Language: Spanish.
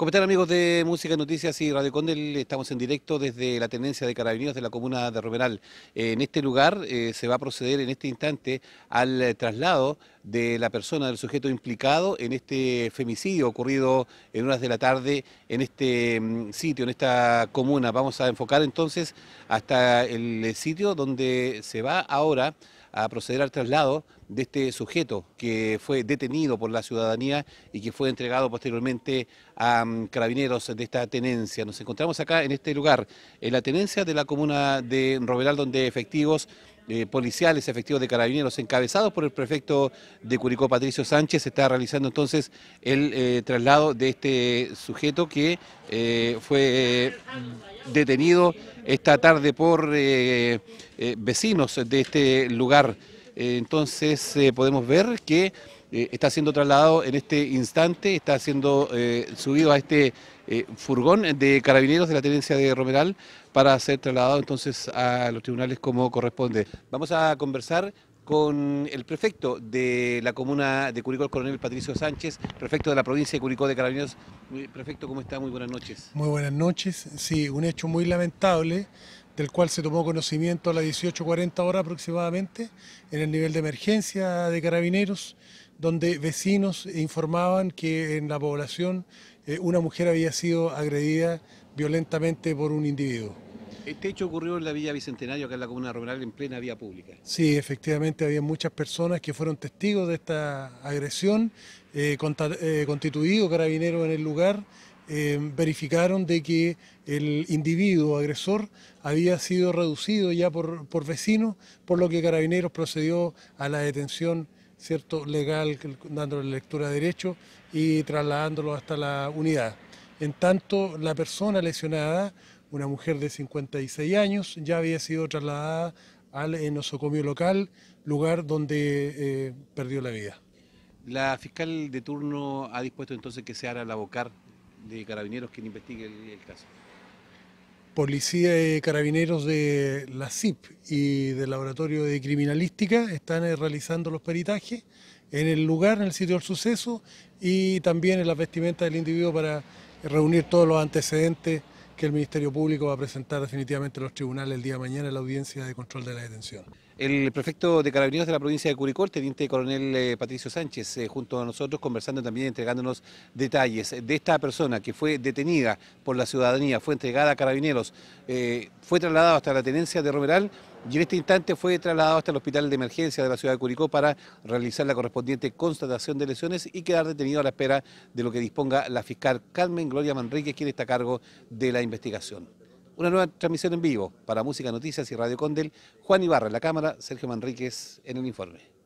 ¿Cómo amigos de Música, Noticias y Radio Condel? Estamos en directo desde la Tendencia de Carabineros de la Comuna de Romeral. Eh, en este lugar eh, se va a proceder en este instante al eh, traslado de la persona, del sujeto implicado en este femicidio ocurrido en horas de la tarde en este mm, sitio, en esta comuna. Vamos a enfocar entonces hasta el sitio donde se va ahora a proceder al traslado de este sujeto que fue detenido por la ciudadanía y que fue entregado posteriormente a mm, carabineros de esta tenencia. Nos encontramos acá en este lugar, en la tenencia de la comuna de Roberal, donde efectivos eh, policiales, efectivos de carabineros, encabezados por el prefecto de Curicó, Patricio Sánchez, está realizando entonces el eh, traslado de este sujeto que eh, fue mm, detenido esta tarde por vecinos de este lugar. Eh, entonces eh, podemos ver que eh, está siendo trasladado en este instante, está siendo subido a este furgón de carabineros de la tenencia de Romeral para ser trasladado entonces a los tribunales como corresponde. Vamos a conversar con el prefecto de la comuna de Curicó, el coronel Patricio Sánchez, prefecto de la provincia de Curicó de Carabineros. Prefecto, ¿cómo está? Muy buenas noches. Muy buenas noches. Sí, un hecho muy lamentable del cual se tomó conocimiento a las 18.40 horas aproximadamente, en el nivel de emergencia de carabineros, donde vecinos informaban que en la población eh, una mujer había sido agredida violentamente por un individuo. Este hecho ocurrió en la Villa Bicentenario, que es la comuna rural, en plena vía pública. Sí, efectivamente, había muchas personas que fueron testigos de esta agresión, eh, eh, constituido carabinero en el lugar, eh, verificaron de que el individuo agresor había sido reducido ya por, por vecinos, por lo que Carabineros procedió a la detención cierto legal, dándole lectura de derecho y trasladándolo hasta la unidad. En tanto, la persona lesionada, una mujer de 56 años, ya había sido trasladada al nosocomio local, lugar donde eh, perdió la vida. La fiscal de turno ha dispuesto entonces que se haga la abocar de Carabineros que investigue el, caso. Policía y Carabineros de la CIP y del Laboratorio de Criminalística están eh, realizando los peritajes en el lugar, en el sitio del suceso y también en las vestimentas del individuo para reunir todos los antecedentes que el Ministerio Público va a presentar definitivamente a los tribunales el día de mañana la audiencia de control de la detención. El prefecto de Carabineros de la provincia de Curicó, teniente coronel eh, Patricio Sánchez, eh, junto a nosotros conversando también, entregándonos detalles de esta persona que fue detenida por la ciudadanía, fue entregada a Carabineros, eh, fue trasladado hasta la tenencia de Romeral y en este instante fue trasladado hasta el hospital de emergencia de la ciudad de Curicó para realizar la correspondiente constatación de lesiones y quedar detenido a la espera de lo que disponga la fiscal Carmen Gloria Manríquez, quien está a cargo de la investigación. Una nueva transmisión en vivo para Música Noticias y Radio Condel, Juan Ibarra en la cámara, Sergio Manríquez en el informe.